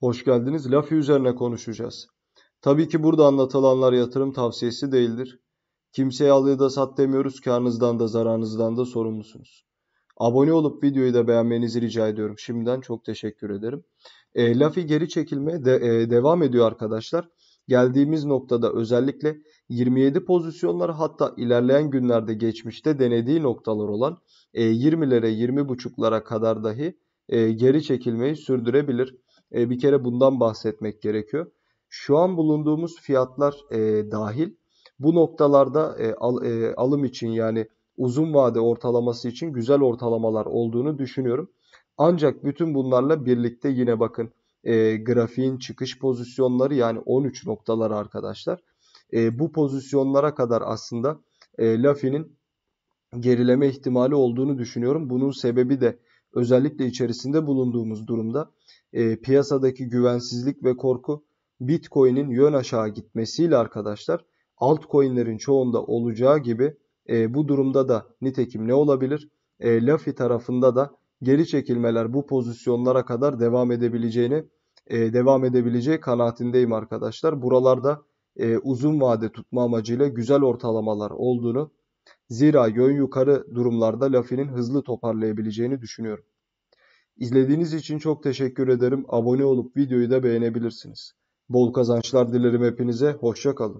Hoş geldiniz. Lafi üzerine konuşacağız. Tabii ki burada anlatılanlar yatırım tavsiyesi değildir. Kimseye al ya da sat demiyoruz. Karnınızdan da zararınızdan da sorumlusunuz. Abone olup videoyu da beğenmenizi rica ediyorum. Şimdiden çok teşekkür ederim. E, Lafi geri çekilmeye de, e, devam ediyor arkadaşlar. Geldiğimiz noktada özellikle 27 pozisyonlar hatta ilerleyen günlerde geçmişte denediği noktalar olan e, 20'lere 20.5'lara kadar dahi e, geri çekilmeyi sürdürebilir. E, bir kere bundan bahsetmek gerekiyor. Şu an bulunduğumuz fiyatlar e, dahil bu noktalarda e, al, e, alım için yani uzun vade ortalaması için güzel ortalamalar olduğunu düşünüyorum. Ancak bütün bunlarla birlikte yine bakın e, grafiğin çıkış pozisyonları yani 13 noktalar arkadaşlar. E, bu pozisyonlara kadar aslında e, Lafi'nin gerileme ihtimali olduğunu düşünüyorum. Bunun sebebi de özellikle içerisinde bulunduğumuz durumda e, piyasadaki güvensizlik ve korku Bitcoin'in yön aşağı gitmesiyle arkadaşlar altcoin'lerin çoğunda olacağı gibi e, bu durumda da nitekim ne olabilir? E, Lafi tarafında da geri çekilmeler bu pozisyonlara kadar devam edebileceğini e, devam edebileceği kanaatindeyim arkadaşlar. Buralarda e, uzun vade tutma amacıyla güzel ortalamalar olduğunu zira yön yukarı durumlarda Lafi'nin hızlı toparlayabileceğini düşünüyorum. İzlediğiniz için çok teşekkür ederim. Abone olup videoyu da beğenebilirsiniz. Bol kazançlar dilerim hepinize. Hoşça kalın.